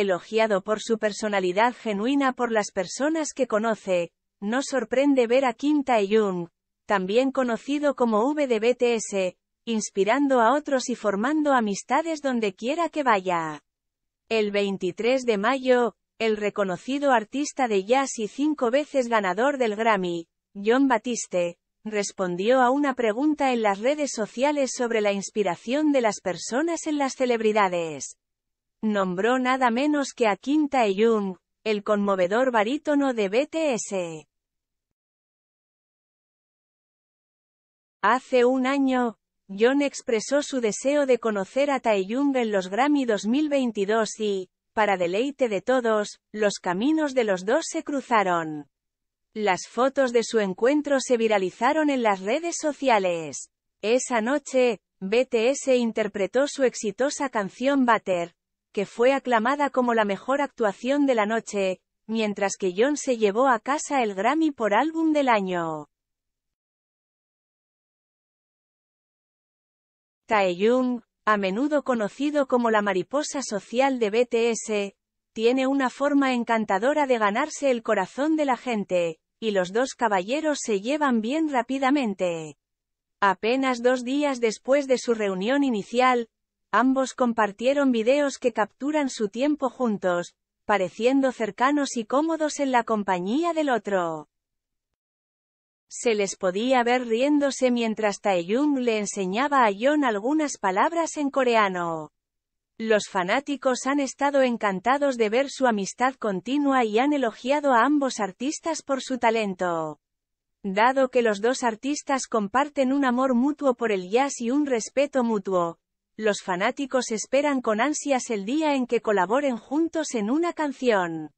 Elogiado por su personalidad genuina por las personas que conoce, no sorprende ver a Kim tae también conocido como V de BTS, inspirando a otros y formando amistades donde quiera que vaya. El 23 de mayo, el reconocido artista de jazz y cinco veces ganador del Grammy, John Batiste, respondió a una pregunta en las redes sociales sobre la inspiración de las personas en las celebridades nombró nada menos que a Kim tae el conmovedor barítono de BTS. Hace un año, John expresó su deseo de conocer a Taehyung en los Grammy 2022 y, para deleite de todos, los caminos de los dos se cruzaron. Las fotos de su encuentro se viralizaron en las redes sociales. Esa noche, BTS interpretó su exitosa canción Butter, que fue aclamada como la mejor actuación de la noche, mientras que John se llevó a casa el Grammy por álbum del año. Taeyung, a menudo conocido como la mariposa social de BTS, tiene una forma encantadora de ganarse el corazón de la gente, y los dos caballeros se llevan bien rápidamente. Apenas dos días después de su reunión inicial, Ambos compartieron videos que capturan su tiempo juntos, pareciendo cercanos y cómodos en la compañía del otro. Se les podía ver riéndose mientras Taehyung le enseñaba a John algunas palabras en coreano. Los fanáticos han estado encantados de ver su amistad continua y han elogiado a ambos artistas por su talento. Dado que los dos artistas comparten un amor mutuo por el jazz y un respeto mutuo, los fanáticos esperan con ansias el día en que colaboren juntos en una canción.